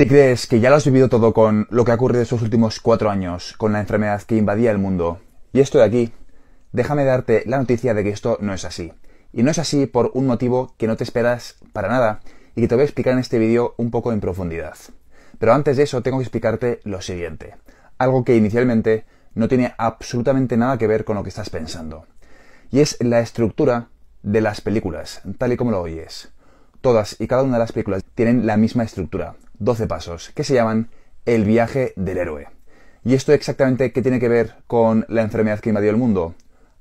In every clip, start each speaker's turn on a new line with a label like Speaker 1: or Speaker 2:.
Speaker 1: Si crees que ya lo has vivido todo con lo que ha ocurrido estos últimos cuatro años, con la enfermedad que invadía el mundo, y estoy aquí, déjame darte la noticia de que esto no es así. Y no es así por un motivo que no te esperas para nada y que te voy a explicar en este vídeo un poco en profundidad. Pero antes de eso tengo que explicarte lo siguiente, algo que inicialmente no tiene absolutamente nada que ver con lo que estás pensando. Y es la estructura de las películas, tal y como lo oyes. Todas y cada una de las películas tienen la misma estructura, 12 pasos que se llaman el viaje del héroe. ¿Y esto exactamente qué tiene que ver con la enfermedad que invadió el mundo?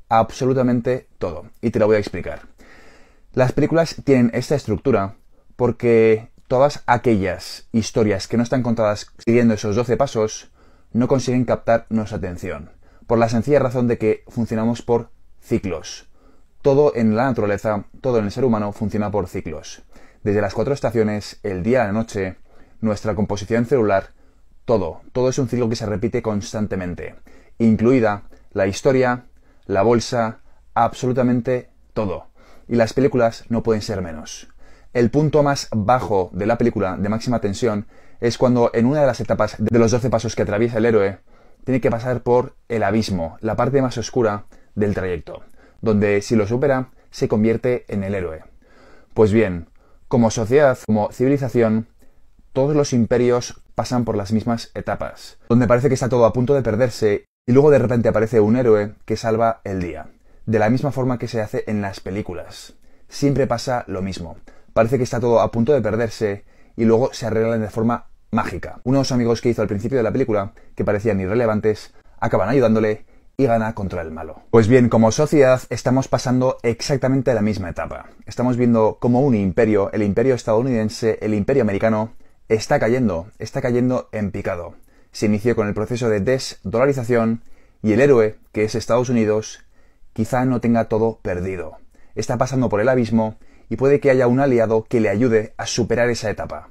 Speaker 1: Absolutamente todo. Y te lo voy a explicar. Las películas tienen esta estructura porque todas aquellas historias que no están contadas siguiendo esos 12 pasos no consiguen captar nuestra atención. Por la sencilla razón de que funcionamos por ciclos. Todo en la naturaleza, todo en el ser humano funciona por ciclos. Desde las cuatro estaciones, el día a la noche, nuestra composición celular, todo, todo es un ciclo que se repite constantemente, incluida la historia, la bolsa, absolutamente todo. Y las películas no pueden ser menos. El punto más bajo de la película de máxima tensión es cuando en una de las etapas de los 12 pasos que atraviesa el héroe, tiene que pasar por el abismo, la parte más oscura del trayecto, donde si lo supera, se convierte en el héroe. Pues bien, como sociedad, como civilización, todos los imperios pasan por las mismas etapas, donde parece que está todo a punto de perderse y luego de repente aparece un héroe que salva el día, de la misma forma que se hace en las películas. Siempre pasa lo mismo, parece que está todo a punto de perderse y luego se arreglan de forma mágica. Unos amigos que hizo al principio de la película, que parecían irrelevantes, acaban ayudándole y gana contra el malo. Pues bien, como sociedad estamos pasando exactamente la misma etapa. Estamos viendo cómo un imperio, el imperio estadounidense, el imperio americano, está cayendo, está cayendo en picado. Se inició con el proceso de desdolarización y el héroe, que es Estados Unidos, quizá no tenga todo perdido. Está pasando por el abismo y puede que haya un aliado que le ayude a superar esa etapa.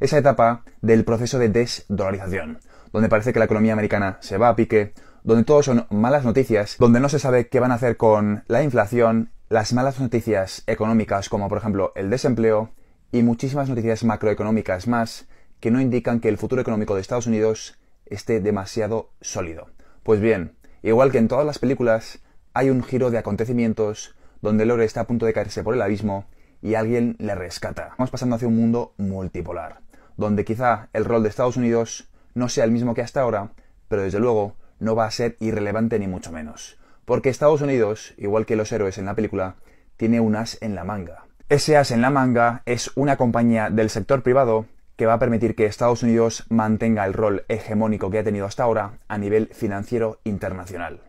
Speaker 1: Esa etapa del proceso de desdolarización, donde parece que la economía americana se va a pique, donde todo son malas noticias, donde no se sabe qué van a hacer con la inflación, las malas noticias económicas como por ejemplo el desempleo, y muchísimas noticias macroeconómicas más que no indican que el futuro económico de Estados Unidos esté demasiado sólido. Pues bien, igual que en todas las películas, hay un giro de acontecimientos donde Lore está a punto de caerse por el abismo y alguien le rescata. Vamos pasando hacia un mundo multipolar, donde quizá el rol de Estados Unidos no sea el mismo que hasta ahora, pero desde luego no va a ser irrelevante ni mucho menos. Porque Estados Unidos, igual que los héroes en la película, tiene un as en la manga. S.A.S. en la manga es una compañía del sector privado que va a permitir que Estados Unidos mantenga el rol hegemónico que ha tenido hasta ahora a nivel financiero internacional.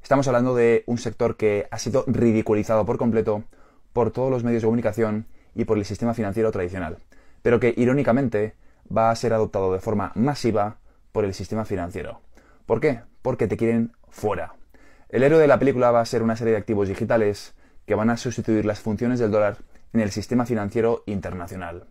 Speaker 1: Estamos hablando de un sector que ha sido ridiculizado por completo por todos los medios de comunicación y por el sistema financiero tradicional, pero que irónicamente va a ser adoptado de forma masiva por el sistema financiero. ¿Por qué? Porque te quieren fuera. El héroe de la película va a ser una serie de activos digitales que van a sustituir las funciones del dólar en el sistema financiero internacional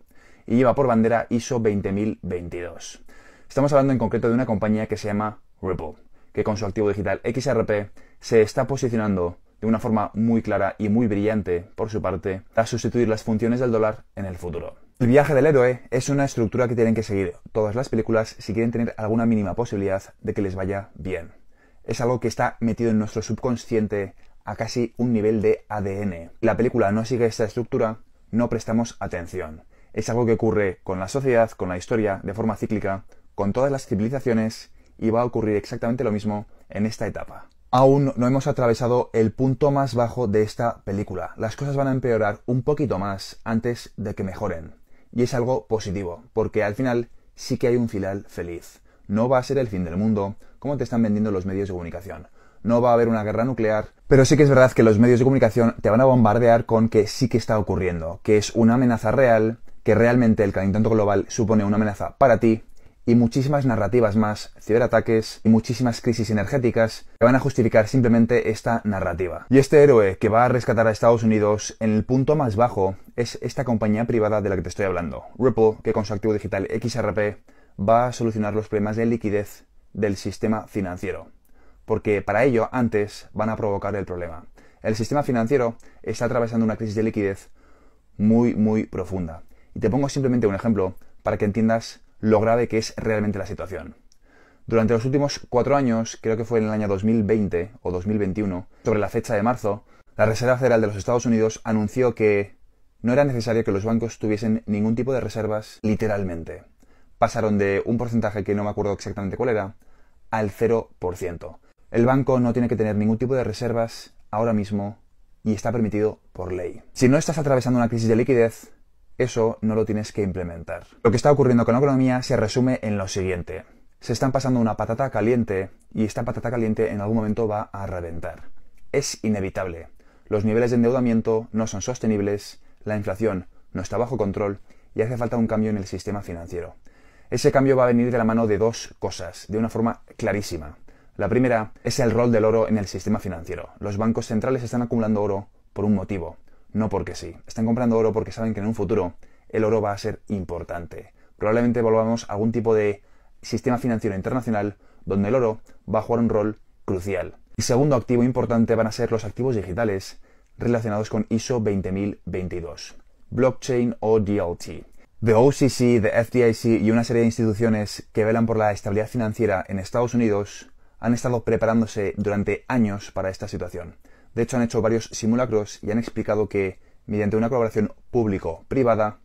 Speaker 1: y lleva por bandera ISO 20022. Estamos hablando en concreto de una compañía que se llama Ripple, que con su activo digital XRP se está posicionando de una forma muy clara y muy brillante por su parte a sustituir las funciones del dólar en el futuro. El viaje del héroe es una estructura que tienen que seguir todas las películas si quieren tener alguna mínima posibilidad de que les vaya bien. Es algo que está metido en nuestro subconsciente a casi un nivel de ADN. La película no sigue esta estructura, no prestamos atención. Es algo que ocurre con la sociedad, con la historia, de forma cíclica, con todas las civilizaciones, y va a ocurrir exactamente lo mismo en esta etapa. Aún no hemos atravesado el punto más bajo de esta película. Las cosas van a empeorar un poquito más antes de que mejoren. Y es algo positivo, porque al final sí que hay un final feliz. No va a ser el fin del mundo, como te están vendiendo los medios de comunicación no va a haber una guerra nuclear, pero sí que es verdad que los medios de comunicación te van a bombardear con que sí que está ocurriendo, que es una amenaza real, que realmente el calentamiento global supone una amenaza para ti, y muchísimas narrativas más, ciberataques y muchísimas crisis energéticas que van a justificar simplemente esta narrativa. Y este héroe que va a rescatar a Estados Unidos en el punto más bajo es esta compañía privada de la que te estoy hablando, Ripple, que con su activo digital XRP va a solucionar los problemas de liquidez del sistema financiero porque para ello antes van a provocar el problema. El sistema financiero está atravesando una crisis de liquidez muy, muy profunda. Y te pongo simplemente un ejemplo para que entiendas lo grave que es realmente la situación. Durante los últimos cuatro años, creo que fue en el año 2020 o 2021, sobre la fecha de marzo, la Reserva Federal de los Estados Unidos anunció que no era necesario que los bancos tuviesen ningún tipo de reservas literalmente. Pasaron de un porcentaje que no me acuerdo exactamente cuál era, al 0%. El banco no tiene que tener ningún tipo de reservas ahora mismo y está permitido por ley. Si no estás atravesando una crisis de liquidez, eso no lo tienes que implementar. Lo que está ocurriendo con la economía se resume en lo siguiente. Se están pasando una patata caliente y esta patata caliente en algún momento va a reventar. Es inevitable. Los niveles de endeudamiento no son sostenibles, la inflación no está bajo control y hace falta un cambio en el sistema financiero. Ese cambio va a venir de la mano de dos cosas, de una forma clarísima. La primera es el rol del oro en el sistema financiero. Los bancos centrales están acumulando oro por un motivo, no porque sí. Están comprando oro porque saben que en un futuro el oro va a ser importante. Probablemente volvamos a algún tipo de sistema financiero internacional donde el oro va a jugar un rol crucial. Y segundo activo importante van a ser los activos digitales relacionados con ISO 20022, blockchain o DLT. The OCC, the FDIC y una serie de instituciones que velan por la estabilidad financiera en Estados Unidos han estado preparándose durante años para esta situación. De hecho, han hecho varios simulacros y han explicado que, mediante una colaboración público-privada,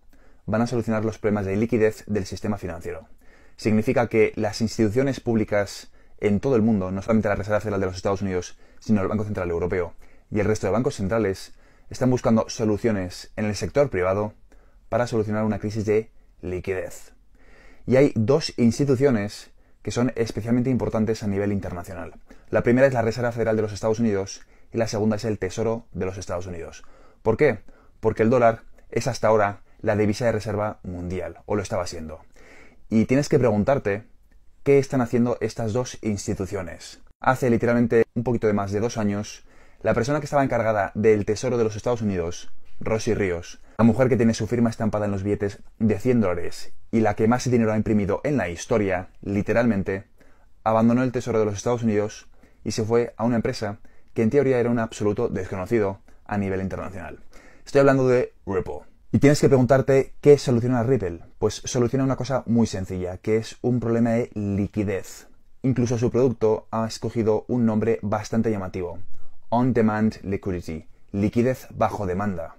Speaker 1: van a solucionar los problemas de liquidez del sistema financiero. Significa que las instituciones públicas en todo el mundo, no solamente la Reserva Federal de los Estados Unidos, sino el Banco Central Europeo y el resto de bancos centrales, están buscando soluciones en el sector privado para solucionar una crisis de liquidez. Y hay dos instituciones que son especialmente importantes a nivel internacional. La primera es la Reserva Federal de los Estados Unidos y la segunda es el Tesoro de los Estados Unidos. ¿Por qué? Porque el dólar es hasta ahora la divisa de reserva mundial, o lo estaba siendo. Y tienes que preguntarte qué están haciendo estas dos instituciones. Hace literalmente un poquito de más de dos años, la persona que estaba encargada del Tesoro de los Estados Unidos, Rosy Ríos, la mujer que tiene su firma estampada en los billetes de 100 dólares y la que más dinero ha imprimido en la historia, literalmente, abandonó el Tesoro de los Estados Unidos y se fue a una empresa que en teoría era un absoluto desconocido a nivel internacional. Estoy hablando de Ripple. Y tienes que preguntarte qué soluciona Ripple. Pues soluciona una cosa muy sencilla, que es un problema de liquidez. Incluso su producto ha escogido un nombre bastante llamativo, On Demand Liquidity, liquidez bajo demanda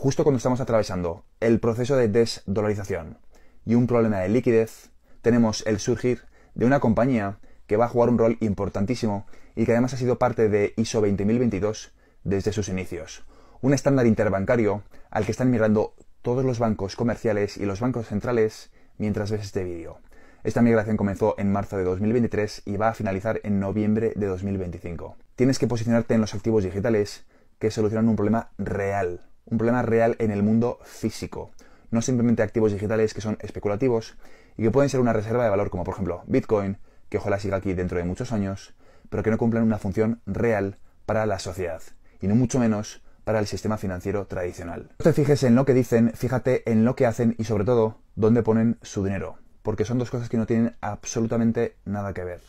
Speaker 1: justo cuando estamos atravesando el proceso de desdolarización y un problema de liquidez, tenemos el surgir de una compañía que va a jugar un rol importantísimo y que además ha sido parte de ISO 20022 desde sus inicios. Un estándar interbancario al que están mirando todos los bancos comerciales y los bancos centrales mientras ves este vídeo. Esta migración comenzó en marzo de 2023 y va a finalizar en noviembre de 2025. Tienes que posicionarte en los activos digitales que solucionan un problema real un problema real en el mundo físico, no simplemente activos digitales que son especulativos y que pueden ser una reserva de valor como por ejemplo Bitcoin, que ojalá siga aquí dentro de muchos años, pero que no cumplan una función real para la sociedad y no mucho menos para el sistema financiero tradicional. No te fijes en lo que dicen, fíjate en lo que hacen y sobre todo dónde ponen su dinero, porque son dos cosas que no tienen absolutamente nada que ver.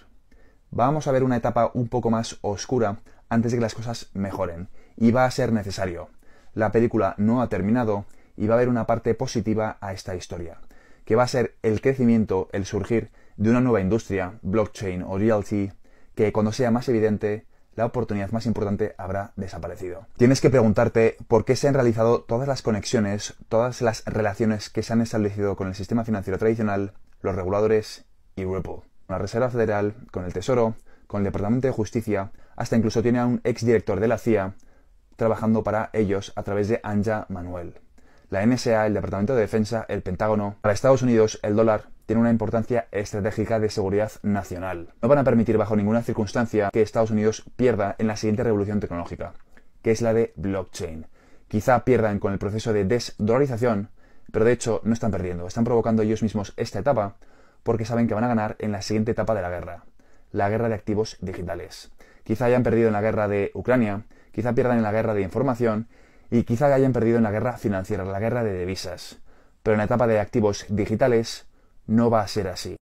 Speaker 1: Vamos a ver una etapa un poco más oscura antes de que las cosas mejoren y va a ser necesario la película no ha terminado y va a haber una parte positiva a esta historia, que va a ser el crecimiento, el surgir de una nueva industria, blockchain o realty, que cuando sea más evidente, la oportunidad más importante habrá desaparecido. Tienes que preguntarte por qué se han realizado todas las conexiones, todas las relaciones que se han establecido con el sistema financiero tradicional, los reguladores y Ripple. la Reserva Federal, con el Tesoro, con el Departamento de Justicia, hasta incluso tiene a un exdirector de la CIA trabajando para ellos a través de Anja Manuel. La NSA, el Departamento de Defensa, el Pentágono, para Estados Unidos el dólar tiene una importancia estratégica de seguridad nacional. No van a permitir bajo ninguna circunstancia que Estados Unidos pierda en la siguiente revolución tecnológica, que es la de blockchain. Quizá pierdan con el proceso de desdolarización, pero de hecho no están perdiendo, están provocando ellos mismos esta etapa porque saben que van a ganar en la siguiente etapa de la guerra, la guerra de activos digitales. Quizá hayan perdido en la guerra de Ucrania, quizá pierdan en la guerra de información y quizá hayan perdido en la guerra financiera, la guerra de divisas. Pero en la etapa de activos digitales no va a ser así.